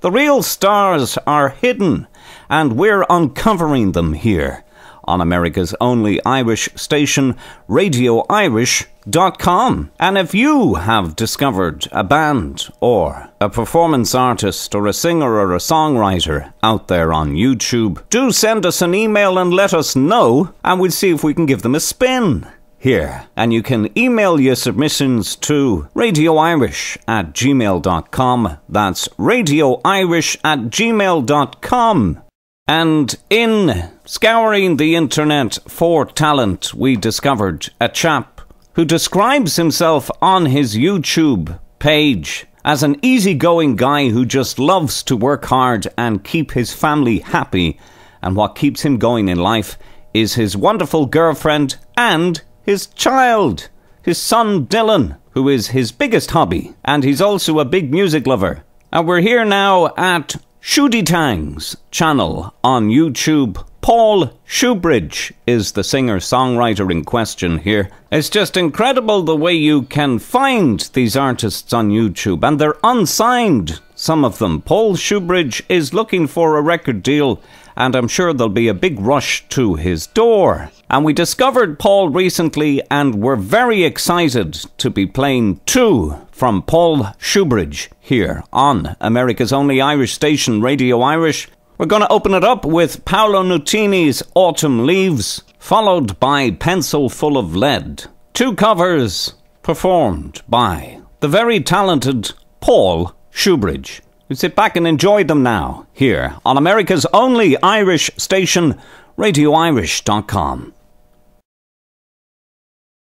The real stars are hidden, and we're uncovering them here on America's only Irish station, RadioIrish.com. And if you have discovered a band or a performance artist or a singer or a songwriter out there on YouTube, do send us an email and let us know, and we'll see if we can give them a spin here. And you can email your submissions to radioirish at gmail.com. That's radioirish at gmail.com. And in scouring the internet for talent, we discovered a chap who describes himself on his YouTube page as an easygoing guy who just loves to work hard and keep his family happy. And what keeps him going in life is his wonderful girlfriend and his child, his son Dylan, who is his biggest hobby, and he's also a big music lover. And we're here now at Shooty Tang's channel on YouTube. Paul Shoebridge is the singer songwriter in question here. It's just incredible the way you can find these artists on YouTube, and they're unsigned, some of them. Paul Shoebridge is looking for a record deal and I'm sure there'll be a big rush to his door. And we discovered Paul recently and we're very excited to be playing two from Paul Shoebridge here on America's only Irish station, Radio Irish. We're going to open it up with Paolo Nutini's Autumn Leaves, followed by Pencil Full of Lead. Two covers performed by the very talented Paul Shoebridge. Sit back and enjoy them now, here on America's only Irish station, RadioIrish.com.